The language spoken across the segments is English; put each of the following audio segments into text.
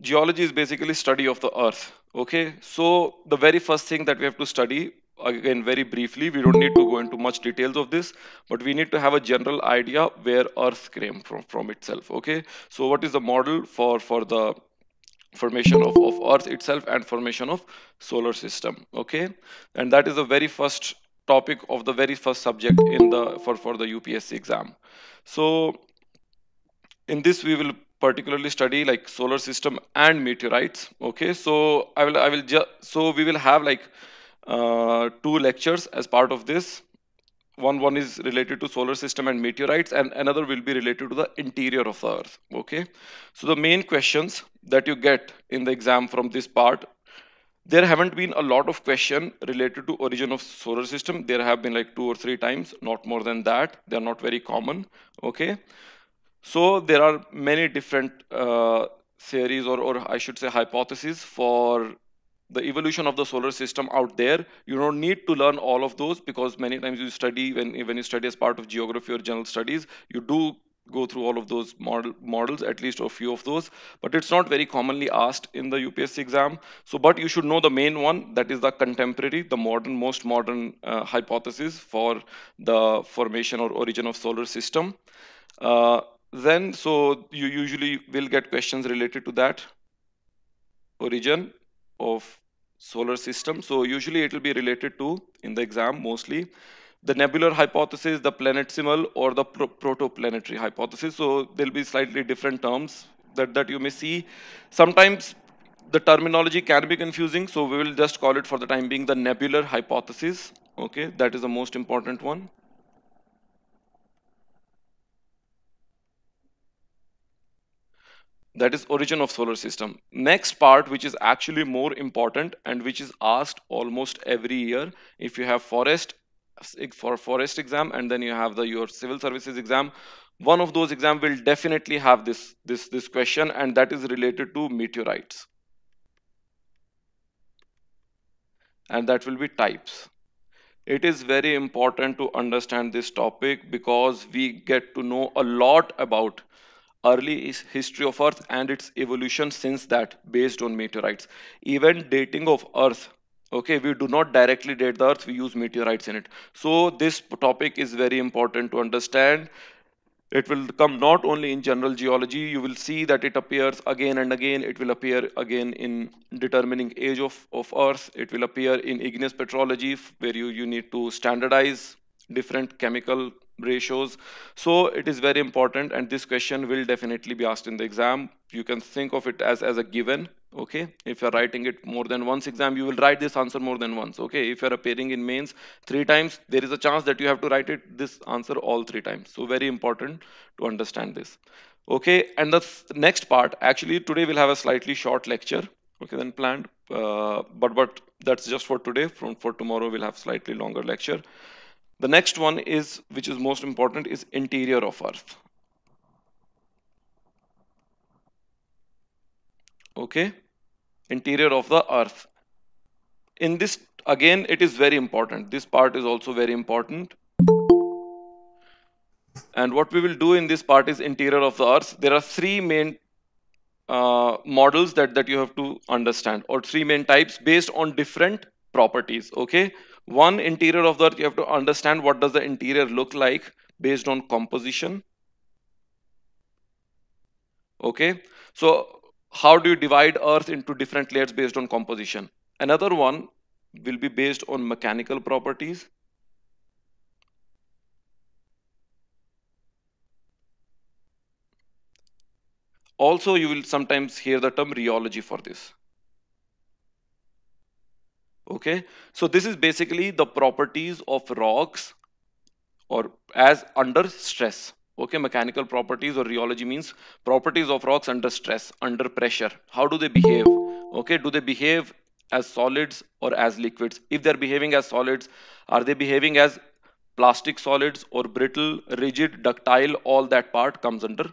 geology is basically study of the earth okay so the very first thing that we have to study again very briefly we don't need to go into much details of this but we need to have a general idea where earth came from from itself okay so what is the model for for the formation of, of earth itself and formation of solar system okay and that is the very first topic of the very first subject in the for for the upsc exam so in this we will particularly study like solar system and meteorites okay so i will i will just so we will have like uh, two lectures as part of this one one is related to solar system and meteorites and another will be related to the interior of the earth okay so the main questions that you get in the exam from this part there haven't been a lot of question related to origin of solar system there have been like two or three times not more than that they are not very common okay so there are many different uh, theories or, or I should say hypotheses for the evolution of the solar system out there. You don't need to learn all of those because many times you study, when, when you study as part of geography or general studies, you do go through all of those model, models, at least a few of those, but it's not very commonly asked in the UPSC exam. So, but you should know the main one, that is the contemporary, the modern, most modern uh, hypothesis for the formation or origin of solar system. Uh, then so you usually will get questions related to that origin of solar system so usually it will be related to in the exam mostly the nebular hypothesis the planetesimal or the pro protoplanetary hypothesis so there'll be slightly different terms that that you may see sometimes the terminology can be confusing so we will just call it for the time being the nebular hypothesis okay that is the most important one that is origin of solar system next part which is actually more important and which is asked almost every year if you have forest for forest exam and then you have the your civil services exam one of those exam will definitely have this this this question and that is related to meteorites and that will be types it is very important to understand this topic because we get to know a lot about early history of Earth and its evolution since that based on meteorites. Even dating of Earth okay we do not directly date the earth we use meteorites in it so this topic is very important to understand it will come not only in general geology you will see that it appears again and again it will appear again in determining age of, of earth it will appear in igneous petrology where you, you need to standardize different chemical ratios. So it is very important and this question will definitely be asked in the exam. You can think of it as, as a given. Okay, if you're writing it more than once exam, you will write this answer more than once. Okay, if you're appearing in mains three times, there is a chance that you have to write it this answer all three times. So very important to understand this. Okay, and the next part, actually today we'll have a slightly short lecture. Okay, then planned, uh, but but that's just for today. From for tomorrow, we'll have slightly longer lecture. The next one is, which is most important, is interior of Earth. Okay, interior of the Earth. In this, again, it is very important. This part is also very important. And what we will do in this part is interior of the Earth. There are three main uh, models that, that you have to understand or three main types based on different properties. Okay. One interior of the earth, you have to understand what does the interior look like based on composition. Okay, so how do you divide earth into different layers based on composition? Another one will be based on mechanical properties. Also, you will sometimes hear the term rheology for this okay so this is basically the properties of rocks or as under stress okay mechanical properties or rheology means properties of rocks under stress under pressure how do they behave okay do they behave as solids or as liquids if they're behaving as solids are they behaving as plastic solids or brittle rigid ductile all that part comes under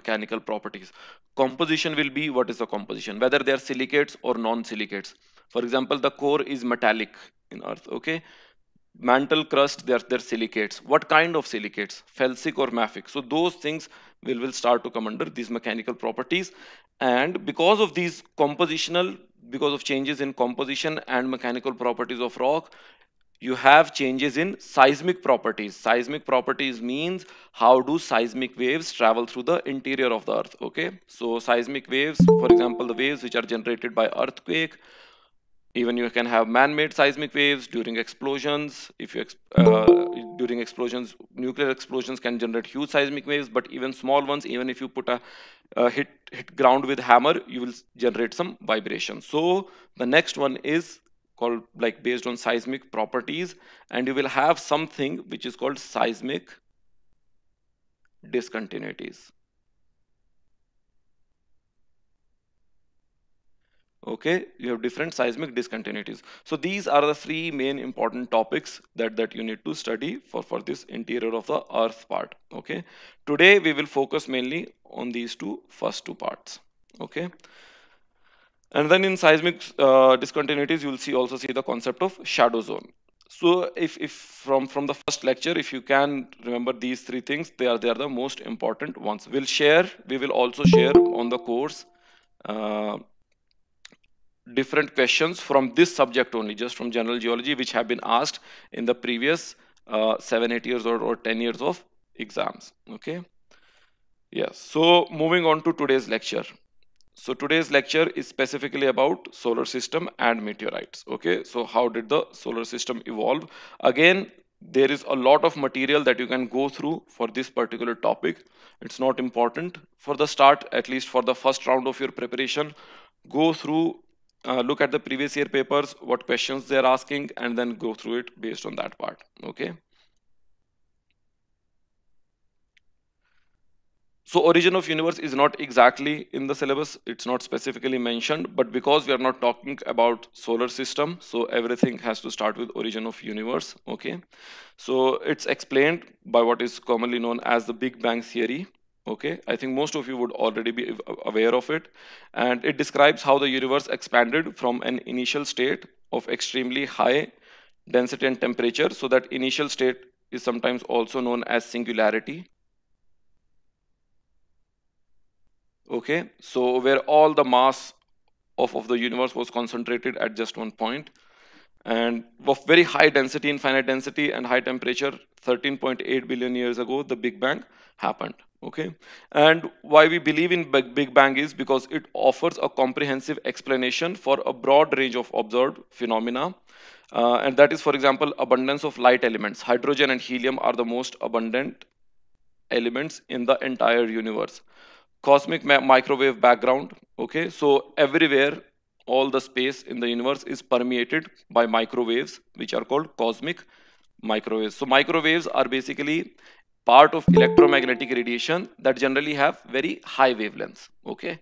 mechanical properties composition will be what is the composition whether they are silicates or non-silicates for example, the core is metallic in earth, okay? Mantle crust, they're, they're silicates. What kind of silicates? Felsic or mafic. So those things will, will start to come under these mechanical properties. And because of these compositional, because of changes in composition and mechanical properties of rock, you have changes in seismic properties seismic properties means how do seismic waves travel through the interior of the earth okay so seismic waves for example the waves which are generated by earthquake even you can have man-made seismic waves during explosions if you uh, during explosions nuclear explosions can generate huge seismic waves but even small ones even if you put a hit hit ground with hammer you will generate some vibration so the next one is called like based on seismic properties and you will have something which is called seismic discontinuities okay you have different seismic discontinuities so these are the three main important topics that that you need to study for for this interior of the earth part okay today we will focus mainly on these two first two parts okay and then in seismic uh, discontinuities you will see also see the concept of shadow zone so if if from from the first lecture if you can remember these three things they are they are the most important ones we'll share we will also share on the course uh, different questions from this subject only, just from general geology, which have been asked in the previous uh, seven, eight years or, or 10 years of exams. Okay. Yes. So moving on to today's lecture. So today's lecture is specifically about solar system and meteorites. Okay. So how did the solar system evolve? Again, there is a lot of material that you can go through for this particular topic. It's not important for the start, at least for the first round of your preparation, go through uh, look at the previous year papers, what questions they're asking, and then go through it based on that part. Okay. So origin of universe is not exactly in the syllabus. It's not specifically mentioned, but because we are not talking about solar system, so everything has to start with origin of universe. Okay. So it's explained by what is commonly known as the Big Bang theory okay i think most of you would already be aware of it and it describes how the universe expanded from an initial state of extremely high density and temperature so that initial state is sometimes also known as singularity okay so where all the mass of, of the universe was concentrated at just one point and of very high density infinite density and high temperature 13.8 billion years ago the big bang happened okay and why we believe in big bang is because it offers a comprehensive explanation for a broad range of observed phenomena uh, and that is for example abundance of light elements hydrogen and helium are the most abundant elements in the entire universe cosmic microwave background okay so everywhere all the space in the universe is permeated by microwaves which are called cosmic microwaves so microwaves are basically part of electromagnetic radiation that generally have very high wavelengths okay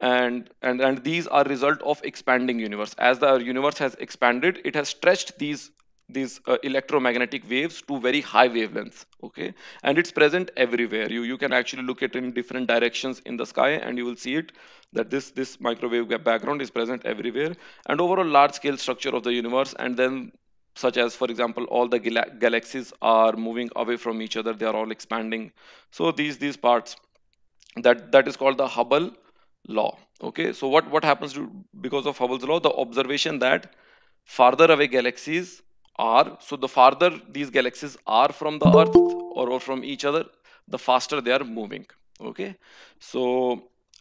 and and and these are result of expanding universe as the universe has expanded it has stretched these these uh, electromagnetic waves to very high wavelengths okay and it's present everywhere you you can actually look at in different directions in the sky and you will see it that this this microwave background is present everywhere and overall large scale structure of the universe and then such as for example all the gal galaxies are moving away from each other they are all expanding so these these parts that that is called the hubble law okay so what what happens to because of hubble's law the observation that farther away galaxies are so the farther these galaxies are from the earth or, or from each other the faster they are moving okay so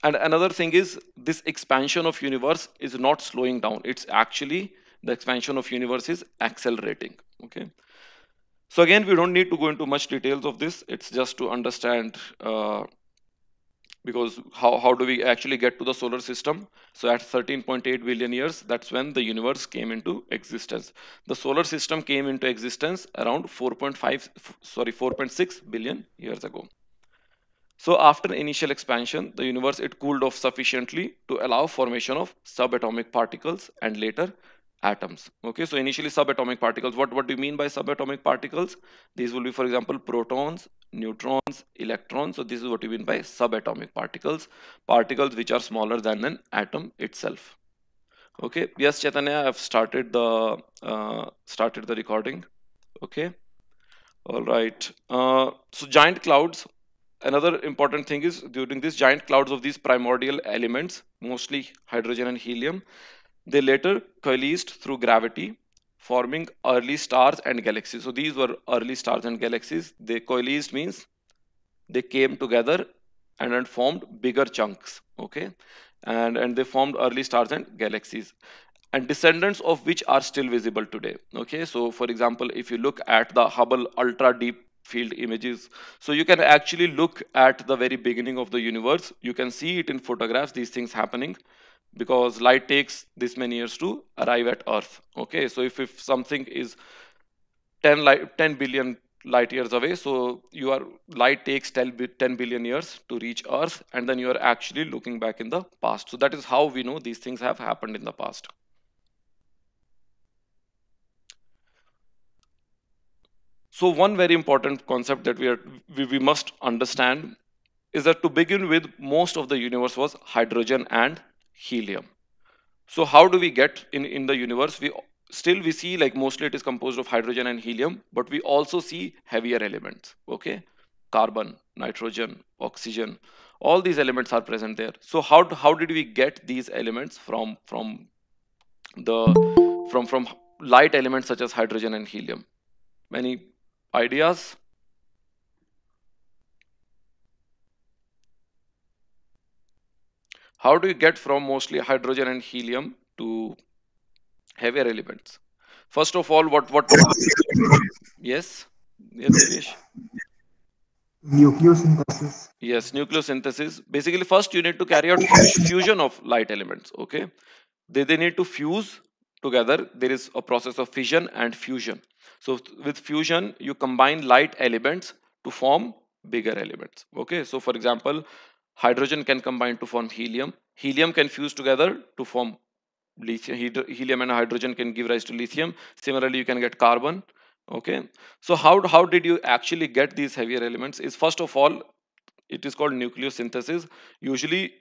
and another thing is this expansion of universe is not slowing down it's actually the expansion of universe is accelerating okay so again we don't need to go into much details of this it's just to understand uh, because how, how do we actually get to the solar system so at 13.8 billion years that's when the universe came into existence the solar system came into existence around 4.5 sorry 4.6 billion years ago so after initial expansion, the universe it cooled off sufficiently to allow formation of subatomic particles and later atoms okay so initially subatomic particles what what do you mean by subatomic particles these will be for example protons neutrons electrons so this is what you mean by subatomic particles particles which are smaller than an atom itself okay yes chaitanya i've started the uh, started the recording okay all right uh, so giant clouds another important thing is during these giant clouds of these primordial elements mostly hydrogen and helium they later coalesced through gravity, forming early stars and galaxies. So these were early stars and galaxies. They coalesced means they came together and then formed bigger chunks. Okay, and and they formed early stars and galaxies and descendants of which are still visible today okay so for example if you look at the hubble ultra deep field images so you can actually look at the very beginning of the universe you can see it in photographs these things happening because light takes this many years to arrive at earth okay so if, if something is 10 light 10 billion light years away so your light takes 10, 10 billion years to reach earth and then you are actually looking back in the past so that is how we know these things have happened in the past so one very important concept that we are we, we must understand is that to begin with most of the universe was hydrogen and helium. So how do we get in, in the universe? We still we see like mostly it is composed of hydrogen and helium, but we also see heavier elements. Okay, carbon, nitrogen, oxygen, all these elements are present there. So how how did we get these elements from from the from from light elements such as hydrogen and helium? Many ideas. How do you get from mostly hydrogen and helium to heavier elements? First of all, what what? yes, yes, Vish. Nucleosynthesis. Yes, nucleosynthesis. Basically, first you need to carry out fusion of light elements. Okay, they they need to fuse together. There is a process of fission and fusion. So with fusion, you combine light elements to form bigger elements okay so for example Hydrogen can combine to form helium. Helium can fuse together to form lithium. Helium and hydrogen can give rise to lithium. Similarly, you can get carbon. Okay. So how, how did you actually get these heavier elements is first of all, it is called nucleosynthesis. Usually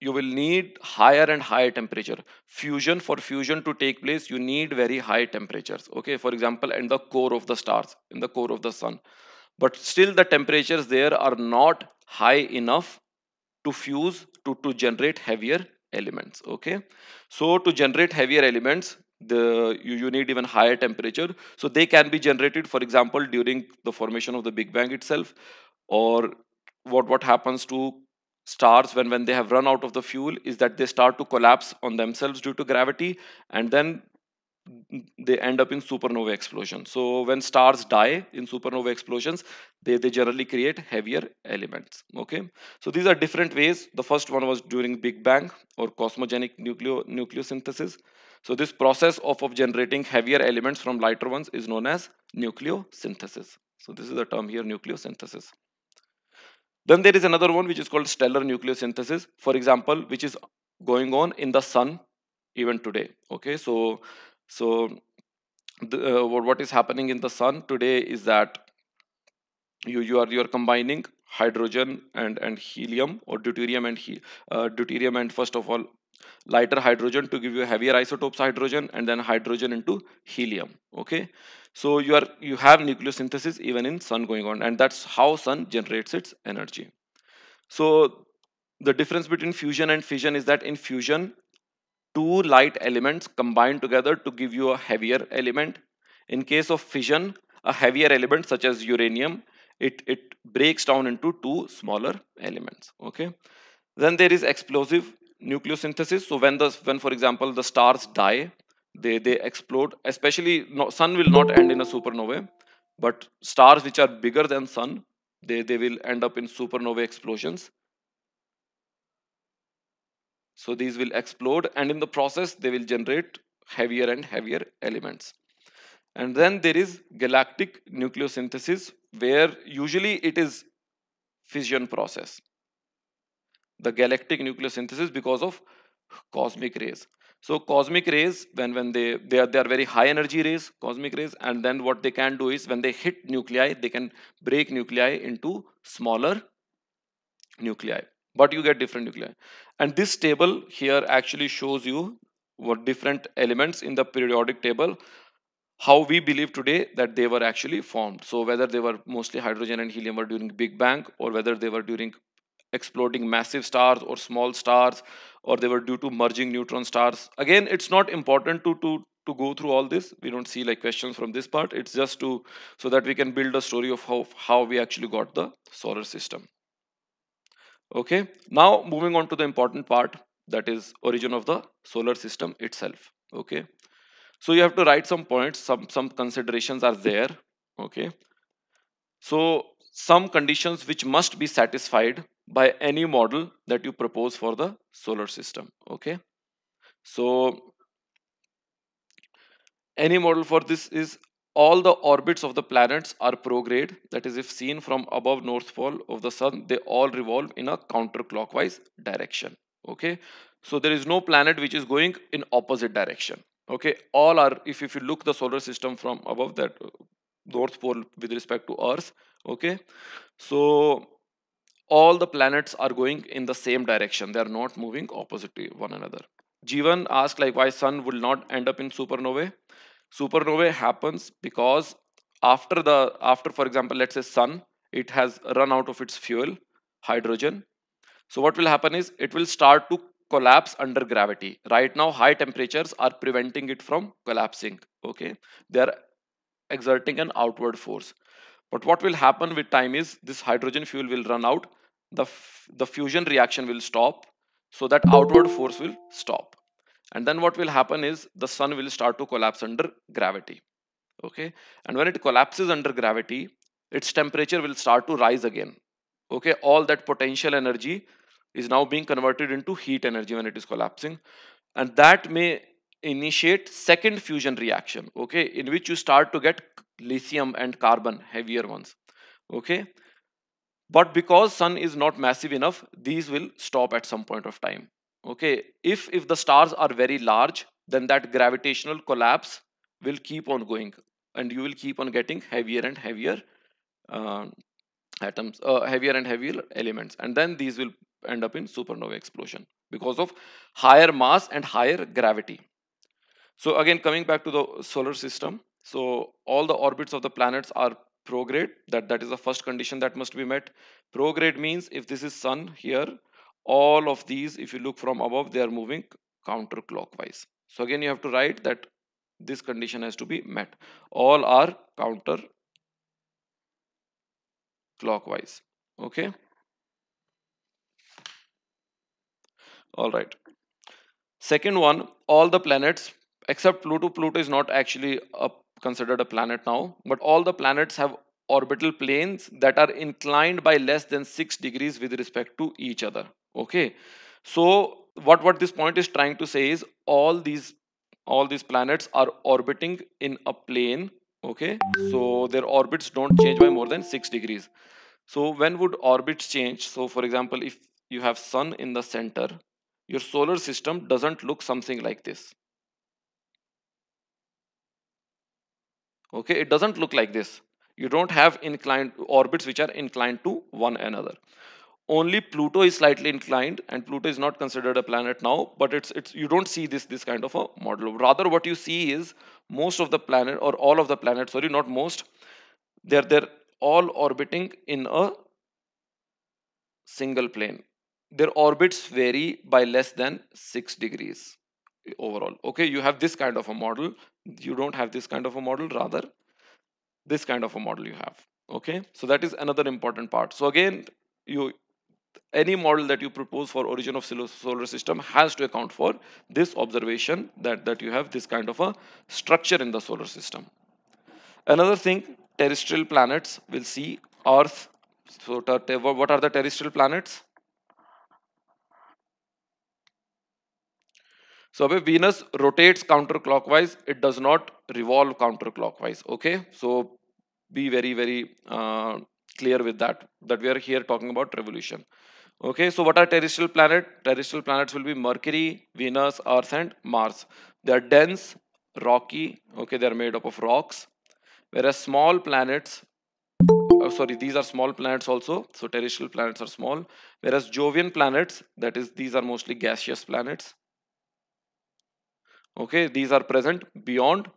you will need higher and higher temperature fusion for fusion to take place you need very high temperatures okay for example in the core of the stars in the core of the sun but still the temperatures there are not high enough to fuse to, to generate heavier elements okay so to generate heavier elements the you, you need even higher temperature so they can be generated for example during the formation of the big bang itself or what what happens to stars when when they have run out of the fuel is that they start to collapse on themselves due to gravity and then they end up in supernova explosion so when stars die in supernova explosions they, they generally create heavier elements okay so these are different ways the first one was during big bang or cosmogenic nucleo nucleosynthesis so this process of, of generating heavier elements from lighter ones is known as nucleosynthesis so this is the term here nucleosynthesis then there is another one which is called stellar nucleosynthesis for example which is going on in the sun even today okay so so the, uh, what is happening in the sun today is that you you are you are combining hydrogen and and helium or deuterium and he, uh, deuterium and first of all lighter hydrogen to give you heavier isotopes hydrogen and then hydrogen into helium okay so you are you have nucleosynthesis even in sun going on and that's how sun generates its energy so the difference between fusion and fission is that in fusion two light elements combined together to give you a heavier element. In case of fission, a heavier element such as uranium, it, it breaks down into two smaller elements. Okay. Then there is explosive nucleosynthesis. So when the when for example the stars die, they they explode. Especially no, sun will not end in a supernova, but stars which are bigger than sun, they they will end up in supernova explosions. So these will explode and in the process they will generate heavier and heavier elements. And then there is galactic nucleosynthesis where usually it is fission process. The galactic nucleosynthesis because of cosmic rays. So cosmic rays, when, when they, they are, they are very high energy rays, cosmic rays, and then what they can do is when they hit nuclei, they can break nuclei into smaller nuclei but you get different nuclei and this table here actually shows you what different elements in the periodic table how we believe today that they were actually formed so whether they were mostly hydrogen and helium were during big bang or whether they were during exploding massive stars or small stars or they were due to merging neutron stars again it's not important to to to go through all this we don't see like questions from this part it's just to so that we can build a story of how how we actually got the solar system Okay, now moving on to the important part that is origin of the solar system itself. Okay, so you have to write some points, some, some considerations are there. Okay, so some conditions which must be satisfied by any model that you propose for the solar system. Okay, so any model for this is all the orbits of the planets are prograde, that is, if seen from above north pole of the sun, they all revolve in a counterclockwise direction. Okay, so there is no planet which is going in opposite direction. Okay, all are, if, if you look the solar system from above that uh, north pole with respect to Earth, okay, so all the planets are going in the same direction, they are not moving opposite to one another. Jivan asked like why sun will not end up in supernovae supernovae happens because after the after for example let's say sun it has run out of its fuel hydrogen so what will happen is it will start to collapse under gravity right now high temperatures are preventing it from collapsing okay they are exerting an outward force but what will happen with time is this hydrogen fuel will run out the the fusion reaction will stop so that outward force will stop and then what will happen is the sun will start to collapse under gravity okay and when it collapses under gravity its temperature will start to rise again okay all that potential energy is now being converted into heat energy when it is collapsing and that may initiate second fusion reaction okay in which you start to get lithium and carbon heavier ones okay but because sun is not massive enough these will stop at some point of time okay if if the stars are very large then that gravitational collapse will keep on going and you will keep on getting heavier and heavier uh, atoms uh, heavier and heavier elements and then these will end up in supernova explosion because of higher mass and higher gravity so again coming back to the solar system so all the orbits of the planets are prograde that that is the first condition that must be met prograde means if this is sun here all of these if you look from above they are moving counterclockwise so again you have to write that this condition has to be met all are counter clockwise okay all right second one all the planets except pluto pluto is not actually a, considered a planet now but all the planets have orbital planes that are inclined by less than 6 degrees with respect to each other okay so what what this point is trying to say is all these all these planets are orbiting in a plane okay so their orbits don't change by more than 6 degrees so when would orbits change so for example if you have sun in the center your solar system doesn't look something like this okay it doesn't look like this you don't have inclined orbits which are inclined to one another only Pluto is slightly inclined and Pluto is not considered a planet now but it's it's you don't see this this kind of a model rather what you see is most of the planet or all of the planets sorry not most they're they're all orbiting in a single plane their orbits vary by less than 6 degrees overall okay you have this kind of a model you don't have this kind of a model rather this kind of a model you have okay so that is another important part so again you any model that you propose for origin of solar system has to account for this observation that, that you have this kind of a structure in the solar system. Another thing, terrestrial planets, we'll see Earth. So what are the terrestrial planets? So if Venus rotates counterclockwise, it does not revolve counterclockwise, okay? So be very, very uh, clear with that that we are here talking about revolution okay so what are terrestrial planet terrestrial planets will be mercury venus earth and mars they are dense rocky okay they are made up of rocks whereas small planets oh, sorry these are small planets also so terrestrial planets are small whereas jovian planets that is these are mostly gaseous planets okay these are present beyond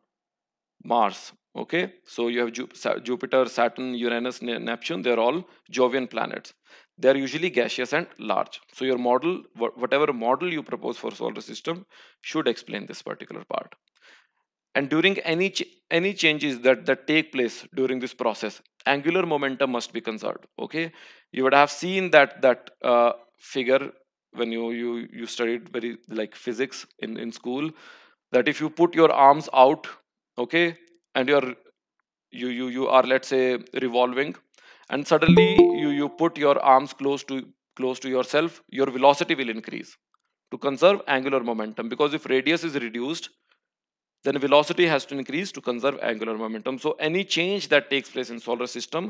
mars okay so you have jupiter saturn uranus neptune they're all jovian planets they're usually gaseous and large so your model whatever model you propose for solar system should explain this particular part and during any ch any changes that that take place during this process angular momentum must be conserved okay you would have seen that that uh, figure when you you you studied very like physics in in school that if you put your arms out okay and you are you you you are let's say revolving and suddenly you you put your arms close to close to yourself your velocity will increase to conserve angular momentum because if radius is reduced then velocity has to increase to conserve angular momentum so any change that takes place in solar system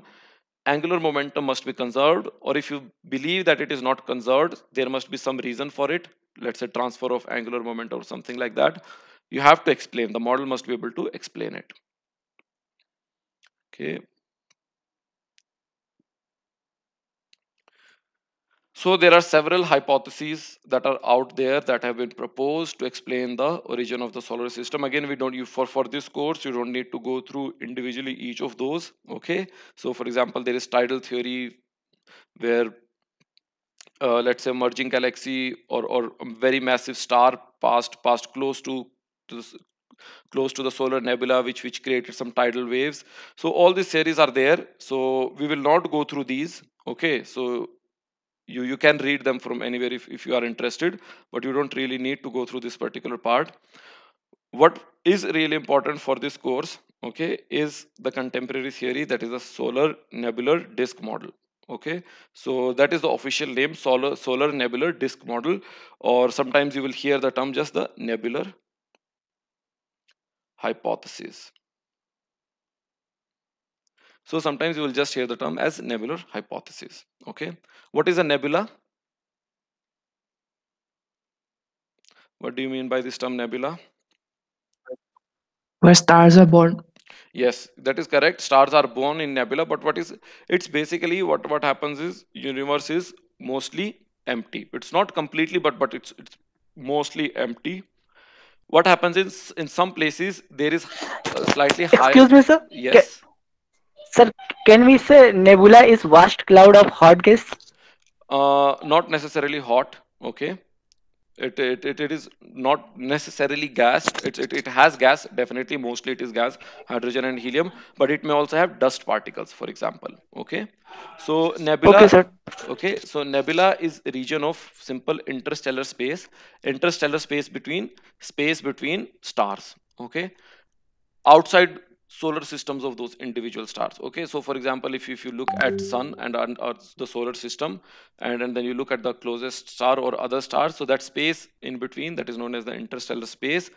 angular momentum must be conserved or if you believe that it is not conserved there must be some reason for it let's say transfer of angular momentum or something like that you have to explain the model must be able to explain it okay so there are several hypotheses that are out there that have been proposed to explain the origin of the solar system again we don't you for for this course you don't need to go through individually each of those okay so for example there is tidal theory where uh, let's say merging galaxy or or very massive star passed passed close to close to the solar nebula which which created some tidal waves so all these series are there so we will not go through these okay so you you can read them from anywhere if, if you are interested but you don't really need to go through this particular part what is really important for this course okay is the contemporary theory that is the solar nebular disk model okay so that is the official name solar solar nebular disk model or sometimes you will hear the term just the nebular hypothesis. So sometimes you will just hear the term as nebular hypothesis. Okay, what is a nebula? What do you mean by this term nebula? Where stars are born. Yes, that is correct. Stars are born in nebula, but what is it's basically what what happens is universe is mostly empty. It's not completely, but but it's it's mostly empty what happens is in some places there is uh, slightly higher. Excuse me, sir. Yes. sir, can we say nebula is vast cloud of hot gas? Uh, not necessarily hot. Okay it, it, it, it is not necessarily gas it, it, it has gas definitely mostly it is gas hydrogen and helium but it may also have dust particles for example okay so nebula okay, sir. okay so nebula is region of simple interstellar space interstellar space between space between stars okay outside solar systems of those individual stars okay so for example if you, if you look at sun and, and the solar system and, and then you look at the closest star or other stars so that space in between that is known as the interstellar space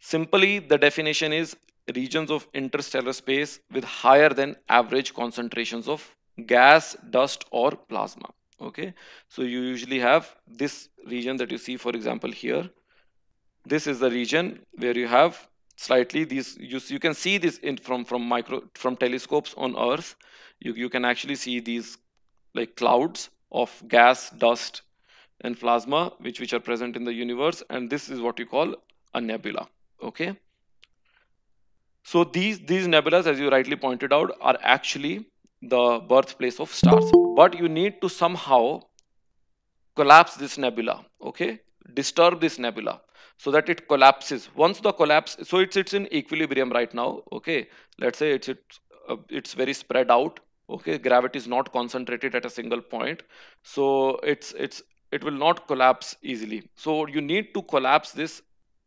simply the definition is regions of interstellar space with higher than average concentrations of gas dust or plasma okay so you usually have this region that you see for example here this is the region where you have slightly these you, you can see this in from from micro from telescopes on earth you, you can actually see these like clouds of gas dust and plasma which which are present in the universe and this is what you call a nebula okay so these these nebulas as you rightly pointed out are actually the birthplace of stars but you need to somehow collapse this nebula okay disturb this nebula so that it collapses once the collapse so it sits in equilibrium right now okay let's say it's it's, uh, it's very spread out okay gravity is not concentrated at a single point so it's it's it will not collapse easily so you need to collapse this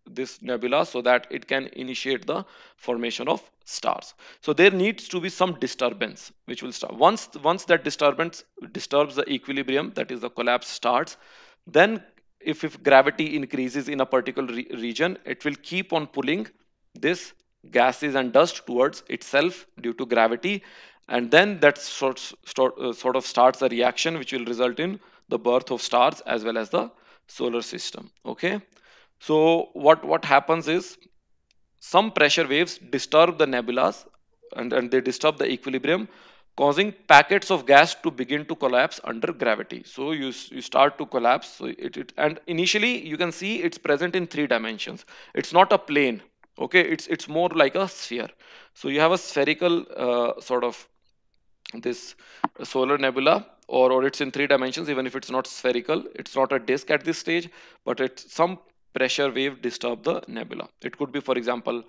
this nebula so that it can initiate the formation of stars so there needs to be some disturbance which will start once once that disturbance disturbs the equilibrium that is the collapse starts then if, if gravity increases in a particular re region, it will keep on pulling this gases and dust towards itself due to gravity. And then that sort, sort, uh, sort of starts a reaction which will result in the birth of stars as well as the solar system. Okay. So what, what happens is some pressure waves disturb the nebulas and, and they disturb the equilibrium causing packets of gas to begin to collapse under gravity. So you, you start to collapse. So it, it, and initially, you can see it's present in three dimensions. It's not a plane. Okay, it's it's more like a sphere. So you have a spherical uh, sort of this solar nebula or, or it's in three dimensions even if it's not spherical it's not a disk at this stage but it's some pressure wave disturb the nebula it could be for example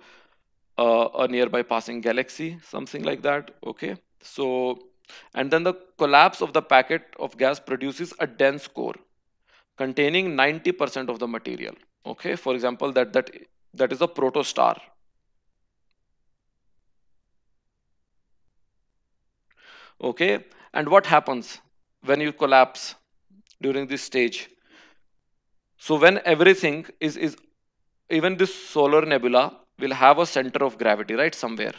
uh, a nearby passing galaxy something like that okay so, and then the collapse of the packet of gas produces a dense core containing 90% of the material. Okay, for example, that that that is a protostar. Okay, and what happens when you collapse during this stage? So when everything is is even this solar nebula will have a center of gravity, right? Somewhere.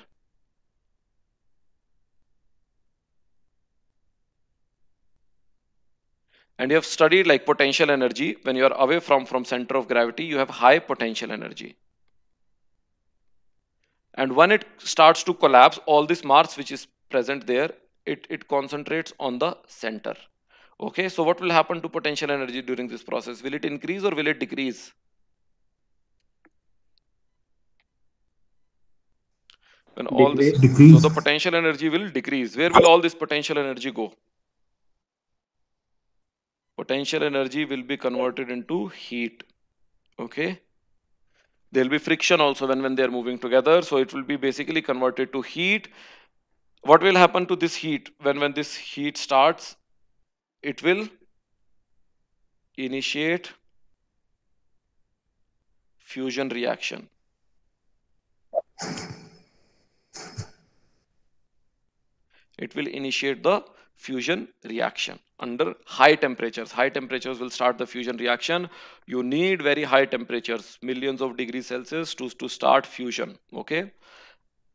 and you have studied like potential energy when you are away from from center of gravity you have high potential energy and when it starts to collapse all this mass which is present there it it concentrates on the center okay so what will happen to potential energy during this process will it increase or will it decrease when all decrease. this decrease. so the potential energy will decrease where will all this potential energy go potential energy will be converted into heat okay there will be friction also when when they are moving together so it will be basically converted to heat what will happen to this heat when when this heat starts it will initiate fusion reaction it will initiate the fusion reaction under high temperatures. High temperatures will start the fusion reaction. You need very high temperatures, millions of degrees Celsius to, to start fusion. Okay.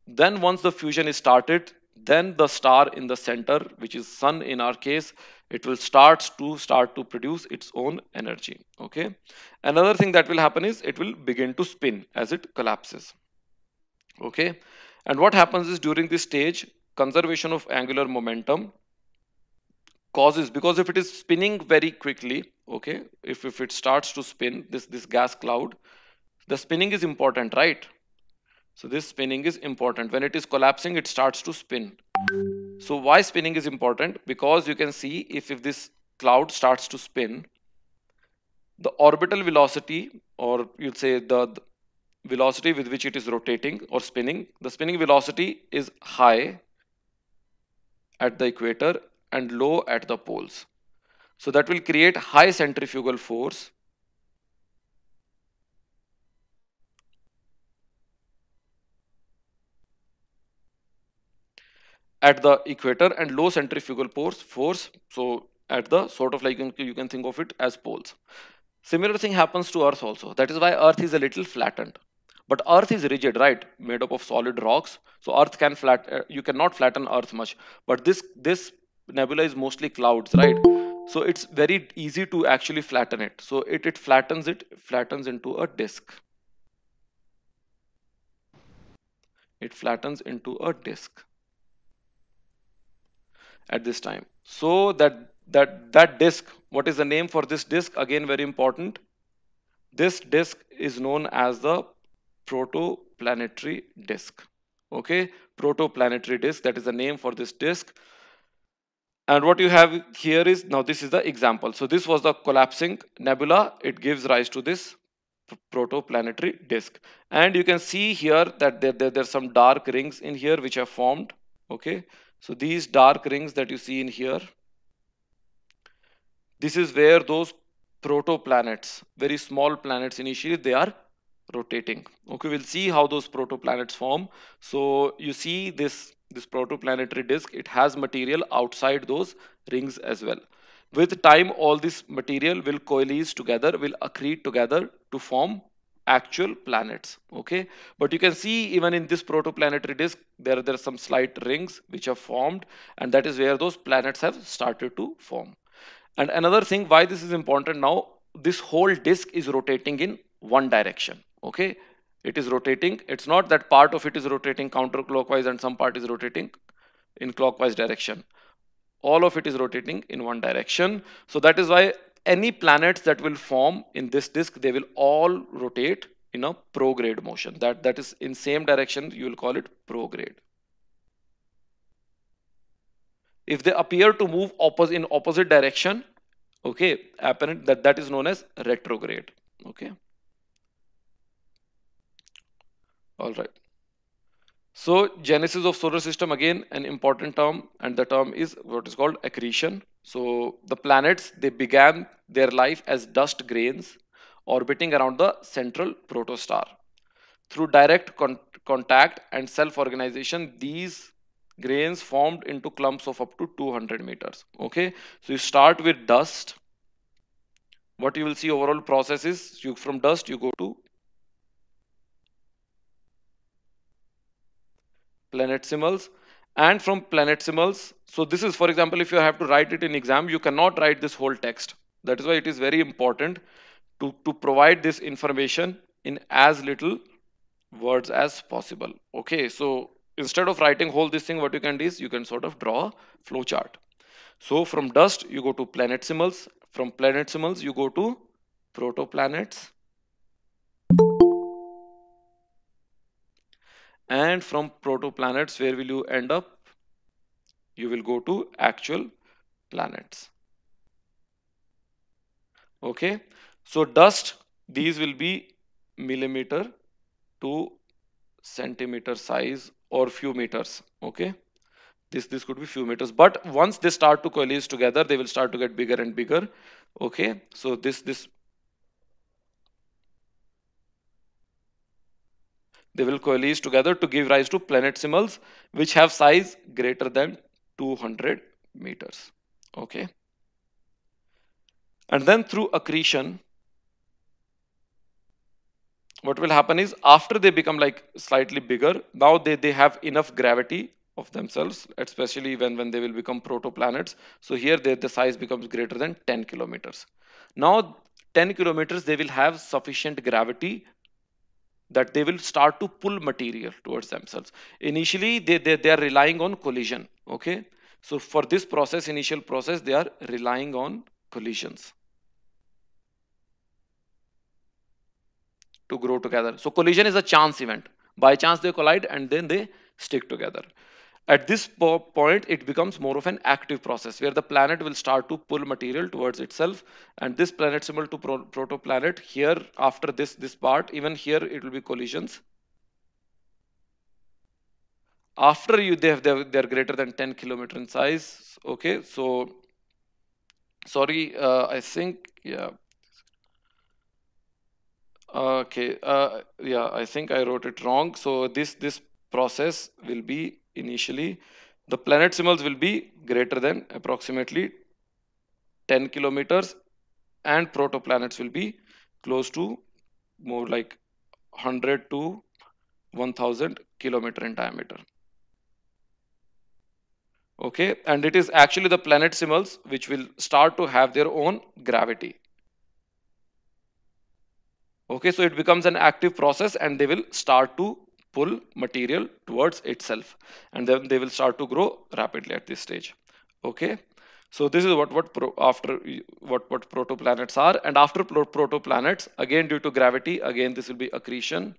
Then once the fusion is started, then the star in the center, which is sun in our case, it will start to start to produce its own energy. Okay. Another thing that will happen is it will begin to spin as it collapses. Okay. And what happens is during this stage, conservation of angular momentum causes because if it is spinning very quickly okay if, if it starts to spin this this gas cloud the spinning is important right so this spinning is important when it is collapsing it starts to spin so why spinning is important because you can see if if this cloud starts to spin the orbital velocity or you'd say the, the velocity with which it is rotating or spinning the spinning velocity is high at the equator and low at the poles. So that will create high centrifugal force at the equator and low centrifugal force force so at the sort of like you can think of it as poles similar thing happens to earth also that is why earth is a little flattened but earth is rigid right made up of solid rocks so earth can flat uh, you cannot flatten earth much but this this nebula is mostly clouds right so it's very easy to actually flatten it so it it flattens it flattens into a disk it flattens into a disk at this time so that that that disk what is the name for this disk again very important this disk is known as the protoplanetary disk okay protoplanetary disk that is the name for this disk and what you have here is, now this is the example. So this was the collapsing nebula. It gives rise to this protoplanetary disk. And you can see here that there, there, there are some dark rings in here which are formed. Okay. So these dark rings that you see in here, this is where those protoplanets, very small planets initially, they are rotating. Okay, we'll see how those protoplanets form. So you see this this protoplanetary disk it has material outside those rings as well with time all this material will coalesce together will accrete together to form actual planets okay but you can see even in this protoplanetary disk there there are some slight rings which are formed and that is where those planets have started to form and another thing why this is important now this whole disk is rotating in one direction okay it is rotating. It's not that part of it is rotating counterclockwise and some part is rotating in clockwise direction. All of it is rotating in one direction. So that is why any planets that will form in this disk, they will all rotate in a prograde motion. That, that is in same direction, you will call it prograde. If they appear to move opposite in opposite direction, okay, apparent that that is known as retrograde. Okay all right so genesis of solar system again an important term and the term is what is called accretion so the planets they began their life as dust grains orbiting around the central protostar through direct con contact and self-organization these grains formed into clumps of up to 200 meters okay so you start with dust what you will see overall process is you from dust you go to planetesimals and from planetesimals. So this is, for example, if you have to write it in exam, you cannot write this whole text. That is why it is very important to, to provide this information in as little words as possible. Okay, so instead of writing whole this thing, what you can do is you can sort of draw a flow chart. So from dust, you go to planetesimals. From planetesimals, you go to protoplanets. and from protoplanets where will you end up you will go to actual planets okay so dust these will be millimeter to centimeter size or few meters okay this this could be few meters but once they start to coalesce together they will start to get bigger and bigger okay so this this They will coalesce together to give rise to planetesimals which have size greater than 200 meters. Okay. And then through accretion, what will happen is after they become like slightly bigger, now they, they have enough gravity of themselves, especially when, when they will become protoplanets. So here they, the size becomes greater than 10 kilometers. Now 10 kilometers, they will have sufficient gravity that they will start to pull material towards themselves. Initially, they, they, they are relying on collision. Okay. So for this process, initial process, they are relying on collisions to grow together. So collision is a chance event. By chance they collide and then they stick together. At this po point, it becomes more of an active process where the planet will start to pull material towards itself. And this planet similar to pro protoplanet here after this, this part, even here it will be collisions. After you, they have, they're, greater than 10 kilometer in size. Okay, so sorry, uh, I think, yeah, okay uh, yeah i think i wrote it wrong so this this process will be initially, the planetesimals will be greater than approximately 10 kilometers and protoplanets will be close to more like 100 to 1000 kilometer in diameter okay and it is actually the planetesimals which will start to have their own gravity okay so it becomes an active process and they will start to pull material towards itself and then they will start to grow rapidly at this stage okay so this is what what pro, after what what protoplanets are and after pro, protoplanets again due to gravity again this will be accretion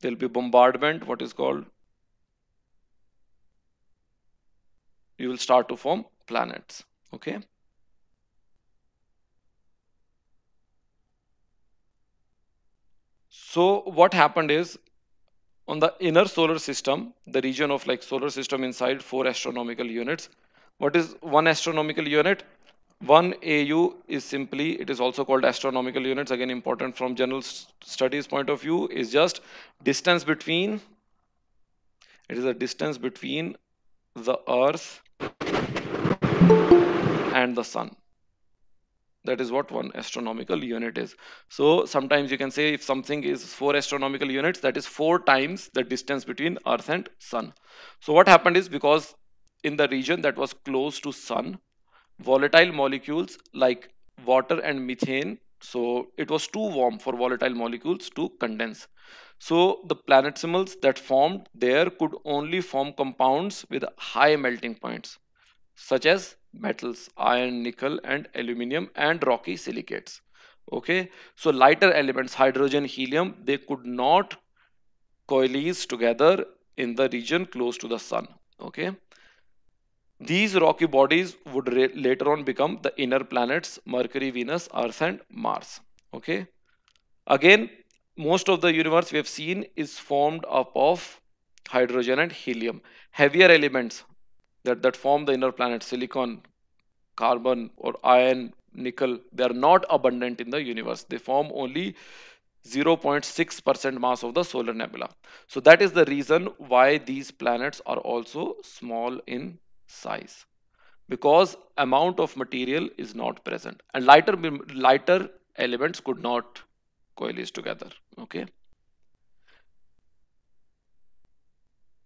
there will be bombardment what is called you will start to form planets okay So what happened is on the inner solar system, the region of like solar system inside four astronomical units. What is one astronomical unit? One AU is simply, it is also called astronomical units, again important from general studies point of view, is just distance between, it is a distance between the earth and the sun that is what one astronomical unit is so sometimes you can say if something is four astronomical units that is four times the distance between earth and sun so what happened is because in the region that was close to sun volatile molecules like water and methane so it was too warm for volatile molecules to condense so the planetimals that formed there could only form compounds with high melting points such as metals iron nickel and aluminium and rocky silicates okay so lighter elements hydrogen helium they could not coalesce together in the region close to the sun okay these rocky bodies would later on become the inner planets mercury venus earth and mars okay again most of the universe we have seen is formed up of hydrogen and helium heavier elements that, that form the inner planet, silicon, carbon, or iron, nickel, they are not abundant in the universe. They form only 0.6% mass of the solar nebula. So that is the reason why these planets are also small in size because amount of material is not present and lighter lighter elements could not coalesce together okay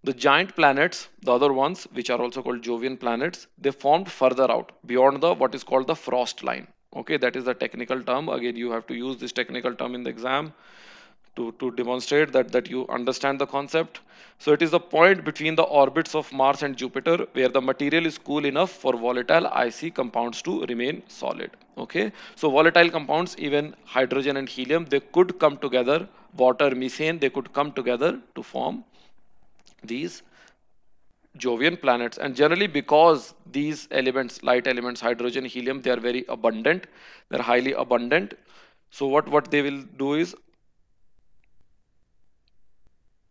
The giant planets, the other ones, which are also called Jovian planets, they formed further out beyond the what is called the frost line. Okay, that is the technical term. Again, you have to use this technical term in the exam to, to demonstrate that, that you understand the concept. So it is a point between the orbits of Mars and Jupiter where the material is cool enough for volatile icy compounds to remain solid. Okay, so volatile compounds, even hydrogen and helium, they could come together, water, methane, they could come together to form these Jovian planets and generally because these elements light elements hydrogen helium they are very abundant they're highly abundant so what what they will do is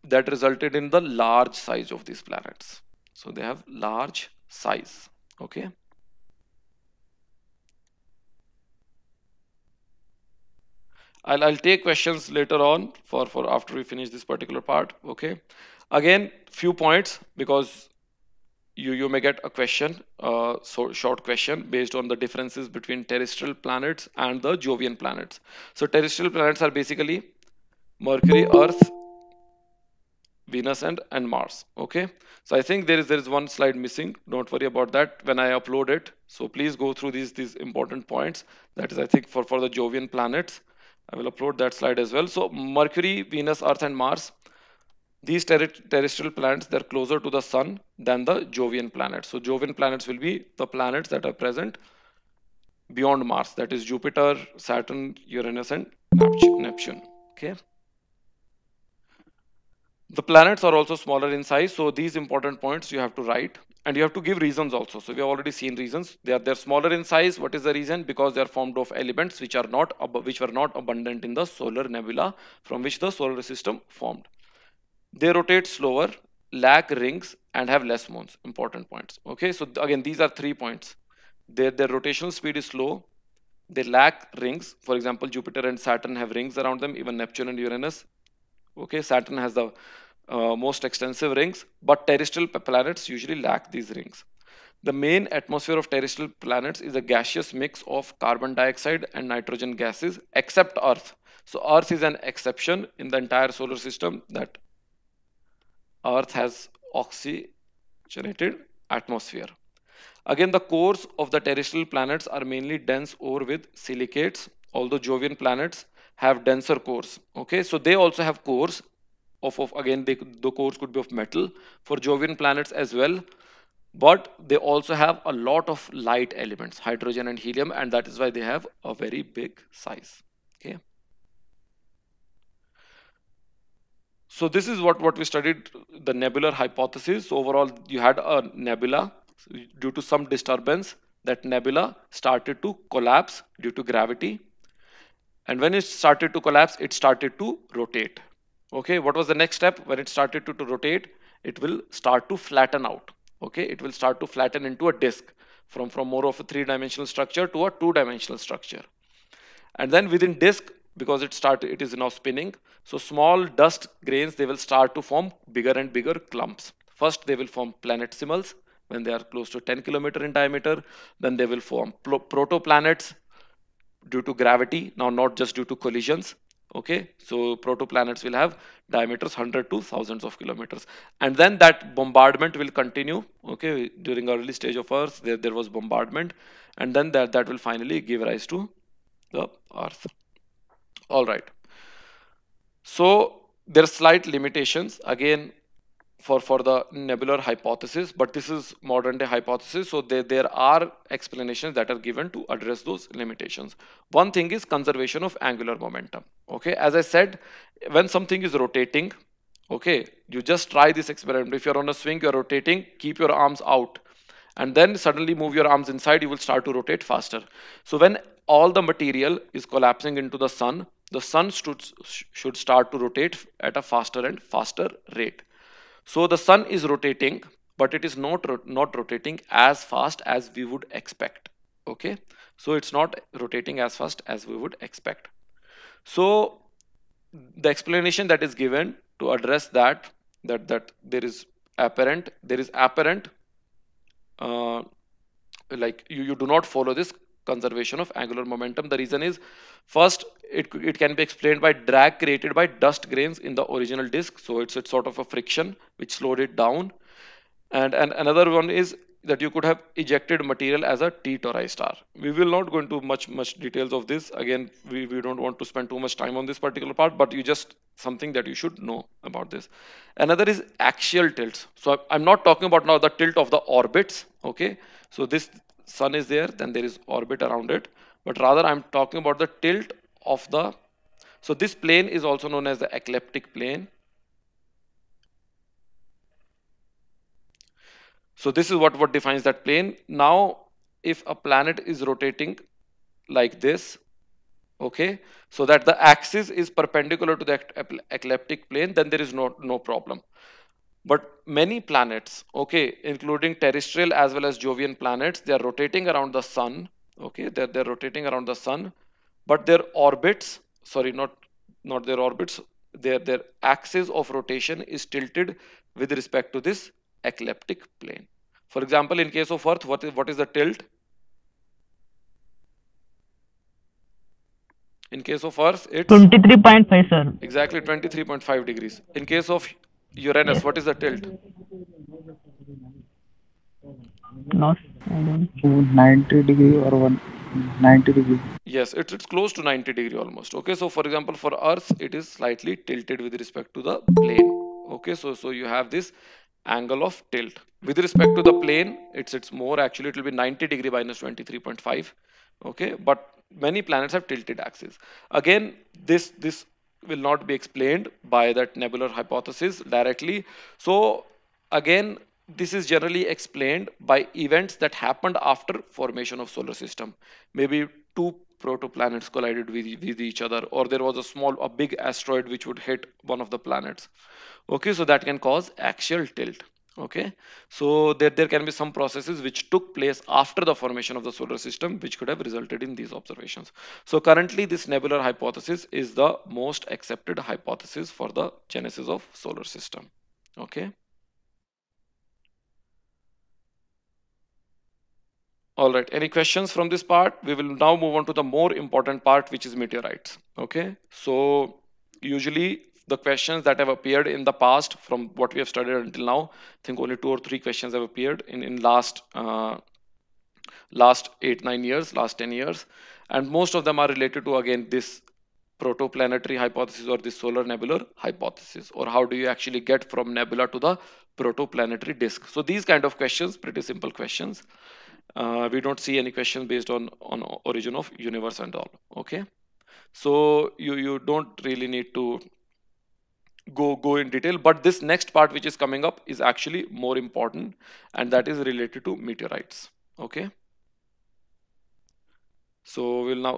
that resulted in the large size of these planets so they have large size okay I'll, I'll take questions later on for, for after we finish this particular part okay Again, few points because you, you may get a question, uh, so short question based on the differences between terrestrial planets and the Jovian planets. So terrestrial planets are basically Mercury, Earth, Venus and, and Mars. Okay. So I think there is there is one slide missing. Don't worry about that when I upload it. So please go through these these important points. That is I think for, for the Jovian planets. I will upload that slide as well. So Mercury, Venus, Earth and Mars these ter terrestrial planets, they're closer to the sun than the Jovian planets. So Jovian planets will be the planets that are present beyond Mars. That is Jupiter, Saturn, Uranus, and Neptune. Okay. The planets are also smaller in size. So these important points you have to write and you have to give reasons also. So we have already seen reasons. They are they're smaller in size. What is the reason? Because they are formed of elements which are not which were not abundant in the solar nebula from which the solar system formed. They rotate slower, lack rings, and have less moons. Important points. Okay, so again, these are three points. Their, their rotational speed is slow. They lack rings. For example, Jupiter and Saturn have rings around them, even Neptune and Uranus. Okay, Saturn has the uh, most extensive rings, but terrestrial planets usually lack these rings. The main atmosphere of terrestrial planets is a gaseous mix of carbon dioxide and nitrogen gases, except Earth. So Earth is an exception in the entire solar system that Earth has oxygenated atmosphere. Again, the cores of the terrestrial planets are mainly dense ore with silicates, although Jovian planets have denser cores. Okay, so they also have cores of, of again, they, the cores could be of metal for Jovian planets as well. But they also have a lot of light elements, hydrogen and helium, and that is why they have a very big size. Okay. So this is what, what we studied, the nebular hypothesis. Overall, you had a nebula due to some disturbance. That nebula started to collapse due to gravity. And when it started to collapse, it started to rotate. Okay, what was the next step? When it started to, to rotate, it will start to flatten out. Okay, it will start to flatten into a disk from, from more of a three-dimensional structure to a two-dimensional structure. And then within disk, because it start it is now spinning so small dust grains they will start to form bigger and bigger clumps first they will form planetesimals when they are close to 10 kilometer in diameter then they will form protoplanets due to gravity now not just due to collisions okay so protoplanets will have diameters 100 to thousands of kilometers and then that bombardment will continue okay during early stage of earth there, there was bombardment and then that that will finally give rise to the earth all right so there are slight limitations again for for the nebular hypothesis but this is modern day hypothesis so there there are explanations that are given to address those limitations one thing is conservation of angular momentum okay as i said when something is rotating okay you just try this experiment if you're on a swing you're rotating keep your arms out and then suddenly move your arms inside you will start to rotate faster so when all the material is collapsing into the sun the sun should, should start to rotate at a faster and faster rate. So the sun is rotating, but it is not, not rotating as fast as we would expect. Okay, so it's not rotating as fast as we would expect. So the explanation that is given to address that, that, that there is apparent, there is apparent, uh, like you, you do not follow this conservation of angular momentum. The reason is first it, it can be explained by drag created by dust grains in the original disk. So it's, it's sort of a friction which slowed it down. And, and another one is that you could have ejected material as a T tori star. We will not go into much much details of this. Again, we, we don't want to spend too much time on this particular part, but you just something that you should know about this. Another is axial tilts. So I'm not talking about now the tilt of the orbits. Okay. So this sun is there then there is orbit around it but rather I'm talking about the tilt of the so this plane is also known as the ecliptic plane so this is what what defines that plane now if a planet is rotating like this okay so that the axis is perpendicular to the ecliptic plane then there is no no problem but many planets, okay, including terrestrial as well as Jovian planets, they are rotating around the sun. Okay, they're, they're rotating around the sun, but their orbits, sorry, not not their orbits, their their axis of rotation is tilted with respect to this ecliptic plane. For example, in case of Earth, what is what is the tilt? In case of Earth, it's 23.5, sir. Exactly, 23.5 degrees. In case of Uranus, what is the tilt? Not so 90 degree or one 90 degree. Yes, it's, it's close to 90 degree almost. Okay, so for example, for Earth, it is slightly tilted with respect to the plane. Okay, so so you have this angle of tilt. With respect to the plane, it's it's more actually it will be 90 degree minus 23.5. Okay, but many planets have tilted axes. Again, this this will not be explained by that nebular hypothesis directly. So again, this is generally explained by events that happened after formation of solar system. Maybe two protoplanets collided with, with each other or there was a small, a big asteroid which would hit one of the planets. Okay, so that can cause axial tilt okay so that there can be some processes which took place after the formation of the solar system which could have resulted in these observations so currently this nebular hypothesis is the most accepted hypothesis for the genesis of solar system okay all right any questions from this part we will now move on to the more important part which is meteorites okay so usually the questions that have appeared in the past from what we have studied until now. I think only two or three questions have appeared in, in last uh, last eight, nine years, last 10 years. And most of them are related to, again, this protoplanetary hypothesis or the solar nebular hypothesis or how do you actually get from nebula to the protoplanetary disk so these kind of questions pretty simple questions uh, we don't see any questions based on on origin of universe and all okay so you you don't really need to go go in detail but this next part which is coming up is actually more important and that is related to meteorites okay so we'll now